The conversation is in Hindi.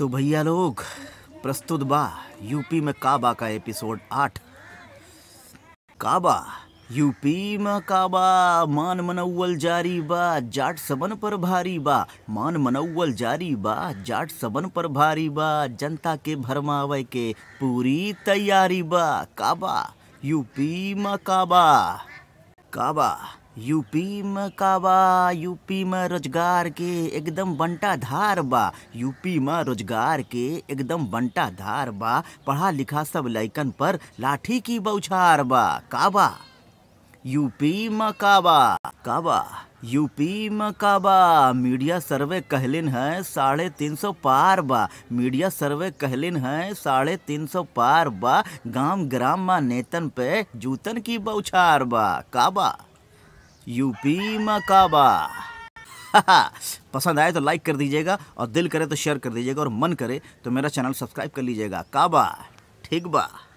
तो भैया लोग प्रस्तुत बा यूपी में काबा का एपिसोड आठ काबा यूपी में काबा मान मनौवल जारी बा जाट सबन पर भारी बा मान मनौवल जारी बा जाट सबन पर भारी बा जनता के भरमावे के पूरी तैयारी बा काबा यूपी में काबा काबा यूपी में का बा यूपी में रोजगार के एकदम बंटा धार बा यूपी में रोजगार के एकदम बंटा धार बा पढ़ा लिखा सब लैकन पर लाठी की बौछार बा का बा यूपी में का बा का बा यूपी में का बा मीडिया सर्वे कहलिन है साढ़े तीन सौ पार बा मीडिया सर्वे कहलिन है साढ़े तीन सौ पार बा गांव ग्राम में नेतन पे जूतन की बौछार बा का बा यूपी मकाबा पसंद आए तो लाइक कर दीजिएगा और दिल करे तो शेयर कर दीजिएगा और मन करे तो मेरा चैनल सब्सक्राइब कर लीजिएगा काबा ठीक बा